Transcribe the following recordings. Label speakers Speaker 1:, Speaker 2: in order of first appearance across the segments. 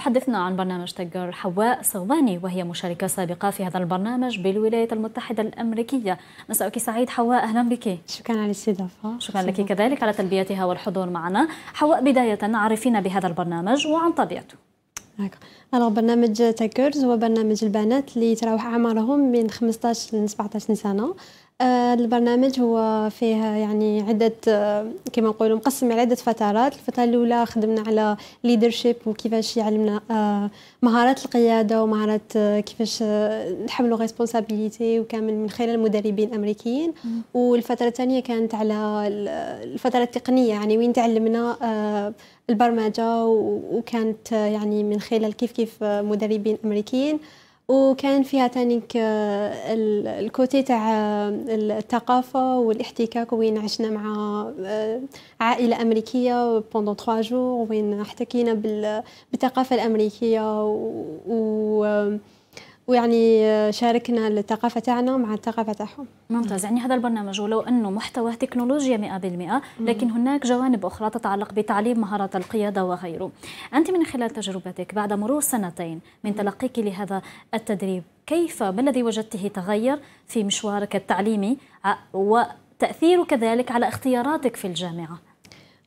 Speaker 1: تحدثنا عن برنامج تجر حواء صوباني وهي مشاركة سابقة في هذا البرنامج بالولايات المتحدة الأمريكية مساءك سعيد حواء أهلا بك شكرا على الاستضافة شكرا لك كذلك على تلبيتها والحضور معنا حواء بداية عرفينا بهذا البرنامج وعن طبيعته
Speaker 2: الوغ برنامج تاكرز هو برنامج البنات اللي تراوح اعمارهم من 15 ل 17 سنه آه، البرنامج هو فيه يعني عدة آه، كما نقولوا مقسم على عدة فترات الفترة الأولى خدمنا على ليدرشيب وكيفاش يعلمنا آه، مهارات القيادة ومهارات كيفاش نحملوا ريسبونسابيليتي وكامل من خلال المدربين الأمريكيين والفترة الثانية كانت على الفترة التقنية يعني وين تعلمنا البرمجة وكانت يعني من خلال كيف كيف مدربين أمريكيين وكان فيها تانيك الكوتي تاع الثقافة والاحتكاك وين عشنا مع آه، عائلة أمريكية بوندون تخوا جور وين احتكينا بالثقافة الأمريكية و ويعني آه، شاركنا الثقافه تاعنا مع الثقافه تاعهم
Speaker 1: ممتاز يعني هذا البرنامج ولو انه محتوى تكنولوجيا 100% لكن هناك جوانب اخرى تتعلق بتعليم مهارات القياده وغيره انت من خلال تجربتك بعد مرور سنتين من تلقيك لهذا التدريب كيف ما الذي وجدته تغير في مشوارك التعليمي آه، وتاثيره كذلك على اختياراتك في الجامعه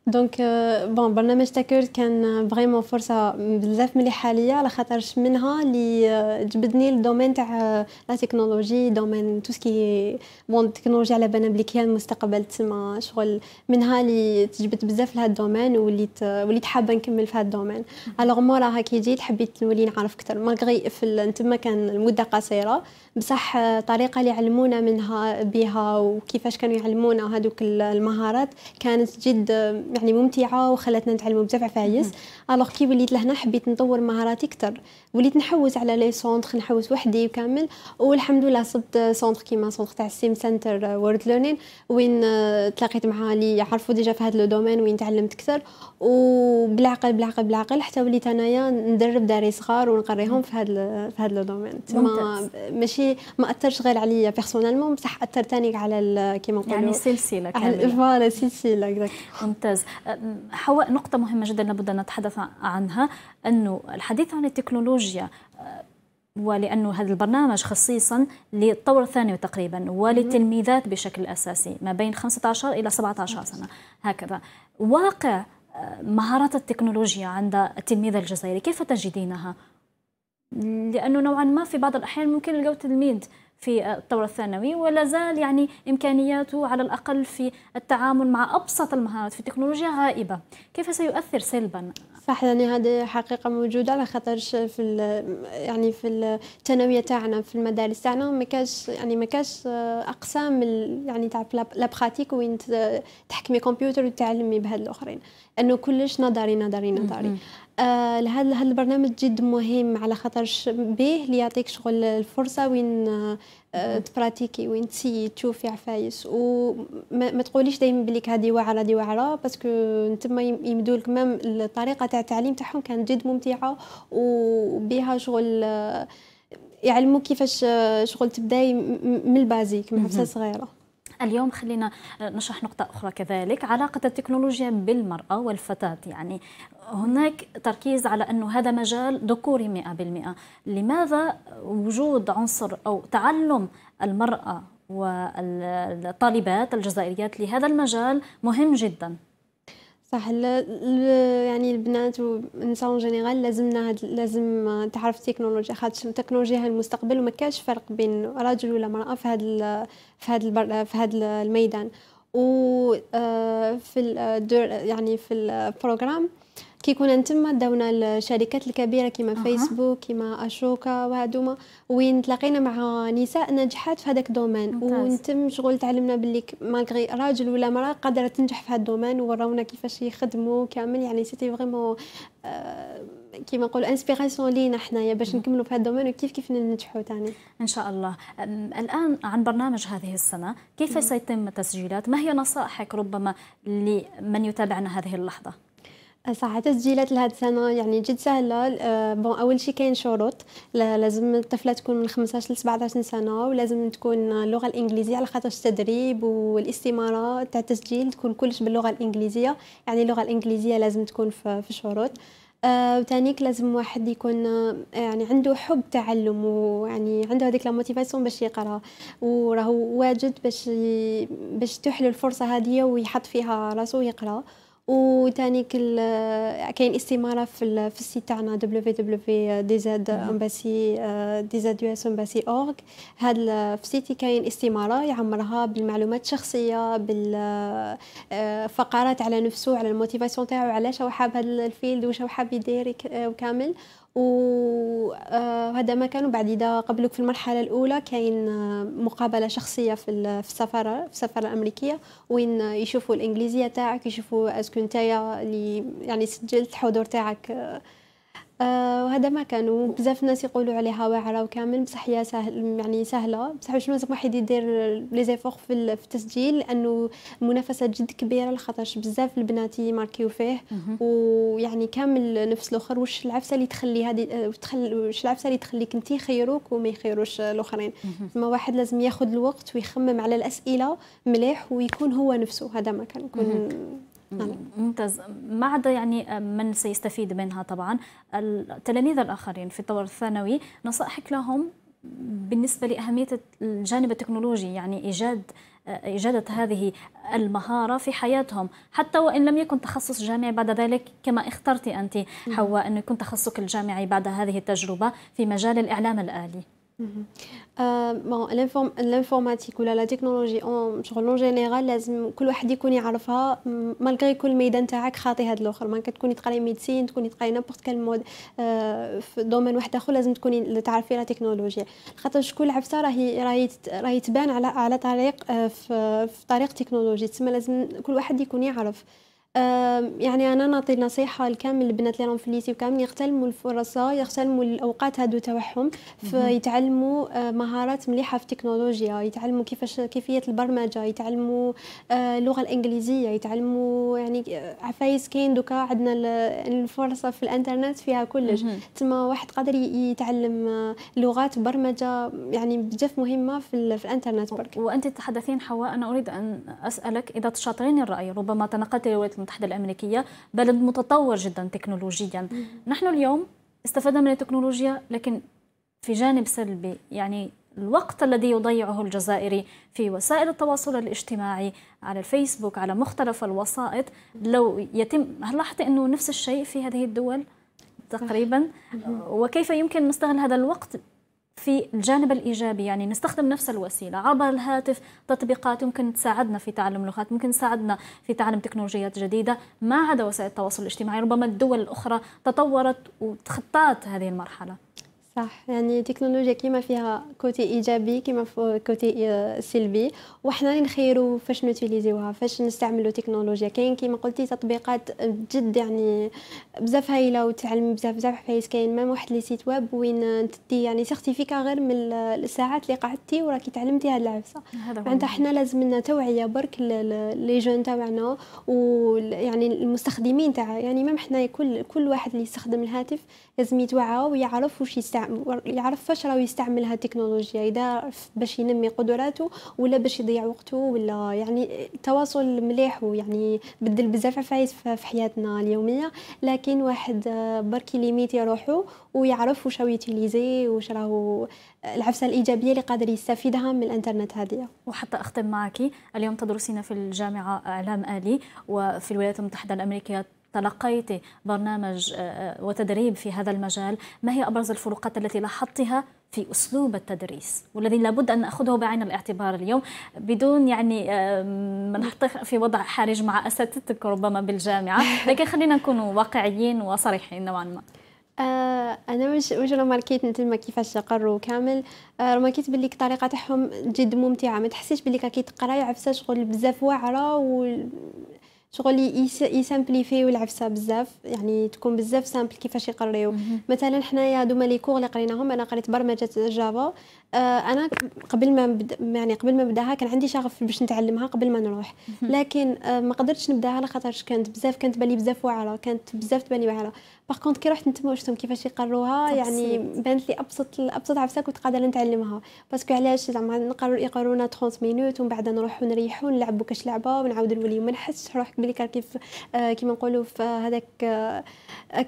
Speaker 2: دونك بون برنامج تاكورد كان فريمون فرصه بزاف مليحه ليا على خاطرش منها اللي جبدني لدومين تاع لا تكنولوجي دومين تو سكي بون تكنولوجي على بالنا بلي كيان مستقبل تسمى شغل منها اللي تجبد بزاف لهاد الدومين وليت وليت حابه نكمل في هاد الدومين الوغ موراها كي جيت حبيت نولي نعرف اكثر مالغري في تما كان المده قصيره بصح الطريقه اللي علمونا منها بها وكيفاش كانوا يعلمونا هذوك المهارات كانت جد يعني ممتعه وخلتنا نتعلموا بزاف عفايس الوغ كي وليت لهنا حبيت نطور مهاراتي اكثر وليت نحوس على لي سونتر نحوس وحدي وكامل والحمد لله صد سونتر كيما سونتر تاع السيم سنتر وورد آه، لونين وين آه، تلاقيت مع اللي يعرفوا ديجا في هذا لو دومين وين تعلمت اكثر وبالعقل بالعقل بالعقل حتى وليت انايا ندرب داري صغار ونقريهم في هذا في هذا لو دومين تسمى ماشي ما اثرش غير عليا بيرسونيلمون بصح اثر ثاني على كيما نقولوا يعني سلسله كامله فوالا سلسله
Speaker 1: ممتاز حواء نقطة مهمة جدا لابد أن نتحدث عنها أنه الحديث عن التكنولوجيا أه، ولأنه هذا البرنامج خصيصا للطور الثاني تقريبا وللتلميذات بشكل أساسي ما بين 15 إلى 17 سنة هكذا واقع أه، مهارات التكنولوجيا عند التلميذ الجزائري كيف تجدينها؟ لأنه نوعا ما في بعض الأحيان ممكن نلقاو تلميذ في الدورة الثانوي ولا زال يعني إمكانياته على الأقل في التعامل مع أبسط
Speaker 2: المهارات في التكنولوجيا غائبة كيف سيؤثر سلبا صح يعني هذه حقيقه موجوده على خاطر في يعني في الثانويه تاعنا في المدارس تاعنا ما كاش يعني ما كاش اقسام يعني تاع لا وين تحكمي كمبيوتر وتعلمي بهاد الاخرين انه كلش نظري نظري نظري آه لهذا البرنامج جد مهم على خاطر به اللي يعطيك شغل الفرصه وين آه تبراتيكي وين تسيي تشوفي عفايس وما ما تقوليش دائما بليك هادي واعره دي واعره باسكو تما يمدوا لك مام الطريقه تاع التعليم تاعهم كانت جد ممتعه وبها شغل آه، يعلموك كيفاش آه، شغل تبداي من البازيك من حفصه صغيره اليوم خلينا نشرح نقطة أخرى كذلك
Speaker 1: علاقة التكنولوجيا بالمرأة والفتاة يعني هناك تركيز على أنه هذا مجال ذكوري 100% لماذا وجود عنصر أو تعلم المرأة والطالبات الجزائريات لهذا المجال مهم جداً
Speaker 2: صح يعني البنات والنساء اون جينيرال لازمنا هاد لازم تعرف التكنولوجيا خاطر التكنولوجيا هي المستقبل وما كاش فرق بين رجل ولا امراه في هاد في هاد في هاد الميدان و آه، في يعني في البروغرام كي كنا نتم داونا الشركات الكبيره كيما أه. فيسبوك كيما اشوكا وهادوما وين تلاقينا مع نساء ناجحات في هذاك الدومين ونتم شغل تعلمنا باللي مالغري راجل ولا مراه قادره تنجح في هذا الدومين ورونا كيفاش يخدموا كامل يعني سيتي فريمون آه، كيما نقولوا انسبيراسيون لينا حنايا باش نكملوا في هذا الدومين وكيف كيف ننجحوا ثاني ان شاء الله
Speaker 1: الان عن برنامج هذه السنه كيف سيتم التسجيلات ما هي نصائحك ربما لمن يتابعنا هذه اللحظه
Speaker 2: صح تسجيلات لهاد السنة يعني جد سهلة بون آه، أول شي كاين شروط لازم الطفلة تكون من 15 ل 17 سنة ولازم تكون اللغة الإنجليزية على خاطر التدريب والاستمارة تاع التسجيل تكون كلش باللغة الإنجليزية يعني اللغة الإنجليزية لازم تكون في الشروط آه، وتانيك لازم واحد يكون آه، يعني عنده حب تعلم ويعني عنده هذيك الموتيفاسيون باش يقرا وراهو واجد باش باش تحلو الفرصه هذه ويحط فيها راسو ويقرا وثاني كاين استماره في في السيت تاعنا www.dzembassy.dzus.embassy.org نعم. آه، هذا في سيتي كاين استماره يعمرها بالمعلومات الشخصيه بالفقرات آه، على نفسه على الموتيفاسيون تاعو علاش هو حاب هذا الفيلد واش هو حاب يدير آه، وكامل و آه، هذا ما كانوا بعد إذا قبلك في المرحلة الأولى كاين آه، مقابلة شخصية في السفارة في السفارة الأمريكية وين يشوفوا الإنجليزية تاعك يشوفوا اسكو نتايا اللي يعني سجلت حضور تاعك آه، آه، وهذا ما كان بزاف الناس يقولوا عليها واعره وكامل بصح هي سهل يعني سهله بصح شنو لازم واحد يدير لي زيفور في التسجيل لانه منافسة جد كبيره لخاطرش بزاف البنات يماركيو فيه ويعني كامل نفس الاخر واش العفسه اللي تخلي هذه آه، واش العفسه اللي تخليك انت يخيروك وما يخيروش الاخرين ما واحد لازم ياخذ الوقت ويخمم على الاسئله مليح ويكون هو نفسه هذا ما كان يكون ممتاز نعم.
Speaker 1: ما عدا يعني آه، من سيستفيد منها طبعا التلاميذ الآخرين في الطور الثانوي نصائحك لهم بالنسبة لأهمية الجانب التكنولوجي يعني إيجاد إجادة آه، هذه المهارة في حياتهم حتى وإن لم يكن تخصص جامعي بعد ذلك كما اخترتي أنت نعم. حواء أنه يكون تخصصك الجامعي بعد هذه التجربة في مجال الإعلام الآلي
Speaker 2: بون الانفورماتيك ولا لا تكنولوجي اون شغل اون جينيرال لازم كل واحد يكون يعرفها مالغري كل الميدان تاعك خاطي هاد الاخر مالك تكوني تقراي ميديسين تكوني تقراي نابورت كال مود في دومين واحد اخر لازم تكوني تعرفي لا تكنولوجيا خاطر شكون العفسه راهي راهي راهي تبان على على طريق آه، في طريق تكنولوجي تسمى لازم كل واحد يكون يعرف يعني انا نعطي نصيحه لكامل البنات اللي راهم في الليسي وكامل يغتنموا الفرصه يغتنموا الاوقات هادو توحهم فيتعلموا أه، مهارات مليحه في التكنولوجيا يتعلموا كيفاش كيفيه البرمجه يتعلموا أه، اللغه الانجليزيه يتعلموا يعني أه، عفايس كاين دوكا عندنا الفرصه في الانترنت فيها كلش تما واحد قادر يتعلم لغات برمجه يعني بزاف مهمه في, في الانترنت برك وانت تتحدثين حواء انا اريد ان اسالك اذا تشاطرين الراي ربما
Speaker 1: تنقلت روايه المتحده الامريكيه بلد متطور جدا تكنولوجيا نحن اليوم استفدنا من التكنولوجيا لكن في جانب سلبي يعني الوقت الذي يضيعه الجزائري في وسائل التواصل الاجتماعي على الفيسبوك على مختلف الوسائط لو يتم هل لاحظت انه نفس الشيء في هذه الدول تقريبا وكيف يمكن نستغل هذا الوقت في الجانب الايجابي يعني نستخدم نفس الوسيله عبر الهاتف تطبيقات يمكن تساعدنا في تعلم لغات ممكن تساعدنا في تعلم تكنولوجيات جديده ما عدا وسائل التواصل الاجتماعي ربما الدول الاخرى تطورت وتخطات هذه المرحله
Speaker 2: صح يعني التكنولوجيا كيما فيها كوتي ايجابي كيما كوتي آه، سلبي وحنا اللي نخيروا فاش نوتيليزيوها فاش نستعملوا التكنولوجيا كاين كيما قلتي تطبيقات جد يعني بزاف هايله وتعلم بزاف بزاف حوايج كاين مام واحد لي سيت ويب وين تدي يعني سيرتيفيكا غير من الساعات اللي قعدتي وراكي تعلمتي هاد العفسه معناتها حنا لازم لنا توعيه برك لي جون تاعنا ويعني المستخدمين تاع يعني مام حنا كل كل واحد اللي يستخدم الهاتف لازم يتوعى ويعرف واش يستعمل يعرف فاش راه يستعمل هاد التكنولوجيا اذا باش ينمي قدراته ولا باش يضيع وقته ولا يعني التواصل مليح ويعني بدل بزاف عفايس في حياتنا اليوميه لكن واحد آه، برك ليميتي روحو ويعرف واش راه يوتيليزي واش راهو آه، العفسه الايجابيه اللي قادر يستفيدها من الانترنت هذه وحتى اختم معك اليوم تدرسين في الجامعه اعلام آه، الي
Speaker 1: وفي الولايات المتحده الامريكيه تلقيت برنامج آه، آه، وتدريب في هذا المجال ما هي أبرز الفروقات التي لاحظتها في أسلوب التدريس والذي لابد أن نأخذه بعين الاعتبار اليوم بدون يعني ما نحطه في وضع حرج مع أساتذتك ربما بالجامعة لكن خلينا نكون واقعيين وصريحين نوعا ما
Speaker 2: آه، انا مش مش ماركيت مثل ما كيفاش قروا كامل آه ماركيت باللي الطريقه تاعهم جد ممتعه ما تحسيش باللي كي تقراي عفسه شغل بزاف واعره و شغل يسامبليفيو العفسه بزاف يعني تكون بزاف سامبل كيفاش يقريو مثلا حنايا دوما لي كور اللي قريناهم انا قريت برمجه جافا آه انا قبل ما بد... يعني قبل ما نبداها كان عندي شغف باش نتعلمها قبل ما نروح لكن آه ما قدرتش نبداها على خاطرش كانت بزاف كانت بالي بزاف واعره كانت بزاف تبان لي واعره باغ كونت كي رحت نتما وشفتهم كيفاش يقروها يعني بانت لي ابسط ابسط عفسه كنت قادره نتعلمها باسكو علاش زعما نقرو يقرونا 30 مينوت ومن بعد نروحوا نريحوا نلعبوا كاش لعبه ونعاود نولي ما نحسش روحك بلي كيف آه، كيما نقولوا في هذاك آه،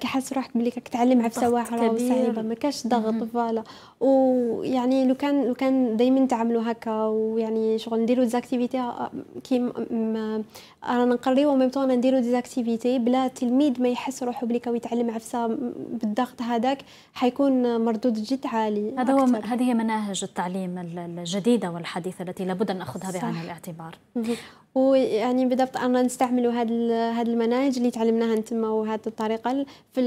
Speaker 2: كحس روحك بلي راك تعلم عفسه واعره وصعيبه ما كاش ضغط فوالا ويعني لو كان لو كان دائما نتعاملوا هكا ويعني شغل نديروا ديزاكتيفيتي آه، كي رانا نقريو وميم طون نديروا ديزاكتيفيتي بلا تلميذ ما يحس روحو بلي كوي يتعلم عفسه بالضغط هذاك حيكون مردود جد عالي هذا هو هذه هي مناهج التعليم الجديده
Speaker 1: والحديثه التي لابد ان ناخذها بعين الاعتبار
Speaker 2: ويعني بدأت أنا نستعملوا هاد هاد المناهج اللي تعلمناها تما وهاد الطريقة في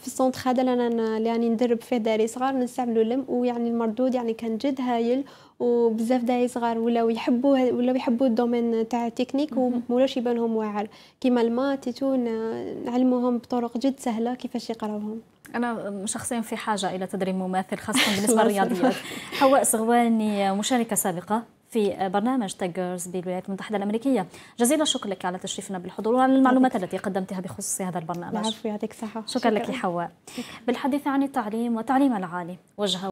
Speaker 2: في السونتر خدل أنا يعني ندرب فيه داري صغار نستعملوا لم ويعني المردود يعني كان جد هايل وبزاف داي صغار ولاو يحبوا ولاو يحبوا الدومين تاع التكنيك ومولاش يبانهم واعر كيما الما تيتون نعلموهم بطرق جد سهله كيفاش يقراوهم أنا شخصيا في حاجة إلى
Speaker 1: تدريب مماثل خاصة بالنسبة للرياضيات
Speaker 2: حواء صغواني مشاركة
Speaker 1: سابقة في برنامج تيجرز جيرلز بالولايات المتحدة الأمريكية جزيل الشكر لك على تشريفنا بالحضور وعلى المعلومات التي قدمتها بخصوص هذا البرنامج العفو
Speaker 2: يعطيك صحة شكرا, شكرا لك حواء
Speaker 1: بالحديث عن التعليم وتعليم العالي وجهه